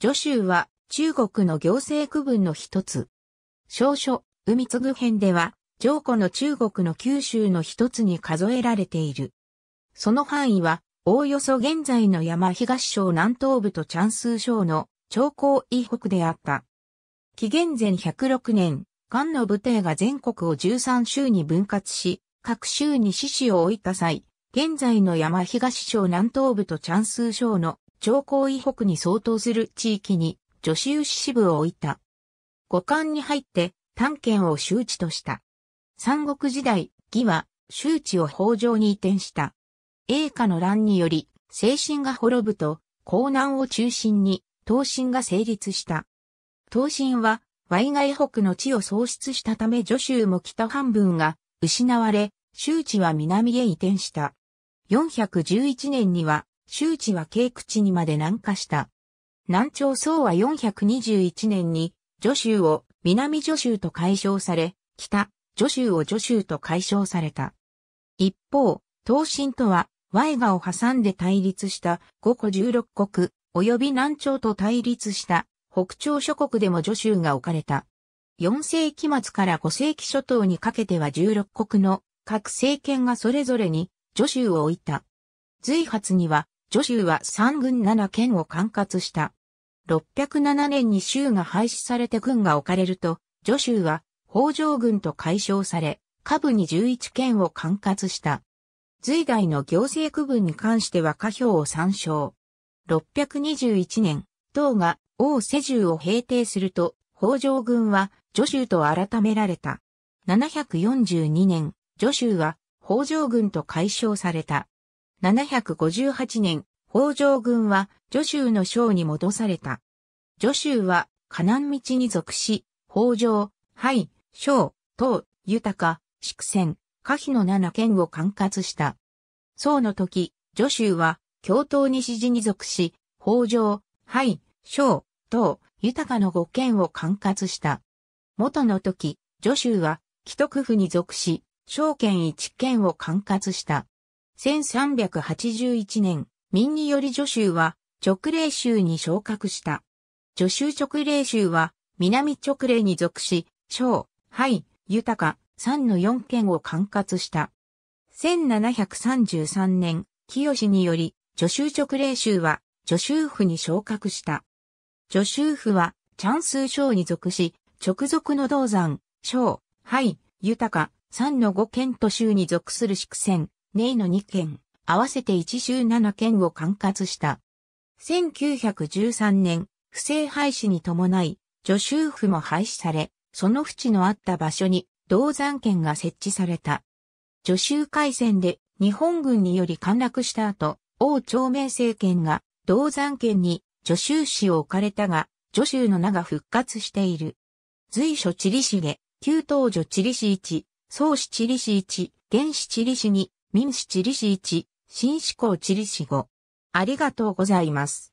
徐州は中国の行政区分の一つ。少書、海継編では、上古の中国の九州の一つに数えられている。その範囲は、おおよそ現在の山東省南東部とチャンス省の長江以北であった。紀元前106年、漢の武帝が全国を13州に分割し、各州に獅子を置いた際、現在の山東省南東部とチャンス省の長江以北に相当する地域に女子牛支部を置いた。五冠に入って探検を周知とした。三国時代、義は周知を北条に移転した。栄華の乱により、精神が滅ぶと、江南を中心に、東進が成立した。東進は、淮外北の地を喪失したため徐州も北半分が失われ、周知は南へ移転した。411年には、周知は軽口にまで南下した。南朝宋は421年に、徐州を南徐州と解消され、北徐州を徐州と解消された。一方、東進とは、ワイガを挟んで対立した5個16国、及び南朝と対立した北朝諸国でも徐州が置かれた。4世紀末から5世紀初頭にかけては16国の各政権がそれぞれに徐州を置いた。随発には徐州は三軍七県を管轄した。607年に州が廃止されて軍が置かれると、徐州は北条軍と解消され、下部に11県を管轄した。隋代の行政区分に関しては下表を参照。621年、唐が王世重を平定すると、北条軍は徐州と改められた。742年、徐州は北条軍と解消された。758年、北条軍は、徐州の将に戻された。徐州は、河南道に属し、北条、廃、将、東、豊、宿泉、下避の七県を管轄した。宋の時、徐州は、京都西寺に属し、北条、廃、将、東、豊の五県を管轄した。元の時、徐州は、既得府に属し、将県一県を管轄した。1381年、民により助州は直令州に昇格した。助州直令州は南直令に属し、小、廃、豊か、3の4県を管轄した。1733年、清により、助州直令州は助州府に昇格した。助州府は、チャンスー省に属し、直属の銅山、省、廃、豊か、三の五県と州に属する宿船、ネイの2件、合わせて1州7件を管轄した。1913年、不正廃止に伴い、助州府も廃止され、その淵のあった場所に銅山県が設置された。助州海戦で日本軍により陥落した後、王朝明政権が銅山県に助州市を置かれたが、助州の名が復活している。随所地理市で、旧東助地理市1、総市地理市1、現市地理市2、民主チリシ1、新思考チリシ5。ありがとうございます。